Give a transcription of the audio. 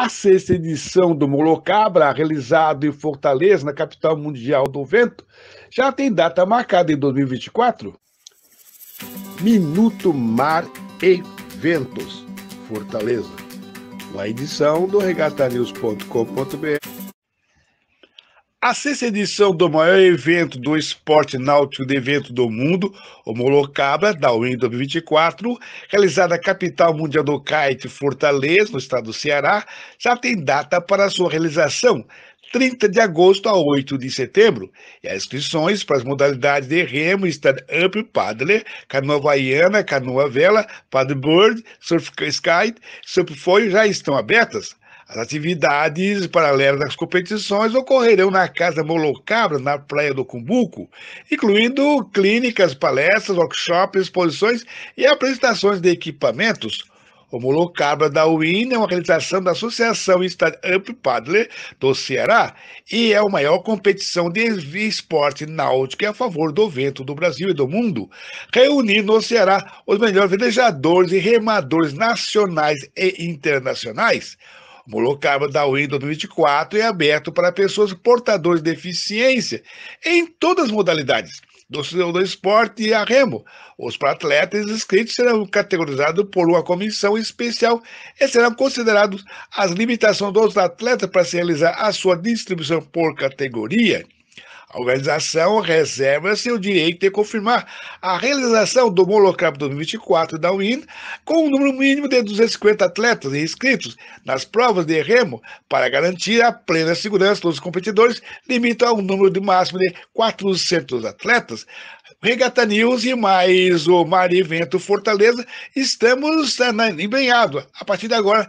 A sexta edição do Molocabra, realizado em Fortaleza, na capital mundial do vento, já tem data marcada em 2024. Minuto Mar e Ventos, Fortaleza. Uma edição do regatanews.com.br a sexta edição do maior evento do esporte náutico de evento do mundo, o Molocabra, da UIN 2024, realizada na capital mundial do kite, Fortaleza, no estado do Ceará, já tem data para sua realização, 30 de agosto a 8 de setembro, e as inscrições para as modalidades de remo, stand-up, paddler, canoa havaiana, canoa vela, paddleboard, surf sky, surf foil já estão abertas. As atividades paralelas das competições ocorrerão na Casa Molocabra, na Praia do Cumbuco, incluindo clínicas, palestras, workshops, exposições e apresentações de equipamentos. O Molocabra da UIN é uma realização da Associação Startup Paddler do Ceará e é a maior competição de esporte náutico a favor do vento do Brasil e do mundo, reunindo no Ceará os melhores velejadores e remadores nacionais e internacionais. Molocaba da 2024 e é aberto para pessoas portadoras de deficiência em todas as modalidades, do do esporte e a remo. Os atletas inscritos serão categorizados por uma comissão especial e serão considerados as limitações dos atletas para se realizar a sua distribuição por categoria. A organização reserva-se o direito de confirmar a realização do Molocap 2024 da UIN com um número mínimo de 250 atletas inscritos nas provas de remo para garantir a plena segurança dos competidores, limita a um número de máximo de 400 atletas. Regata News e mais o Mar Evento Fortaleza, estamos na, empenhados a partir de agora.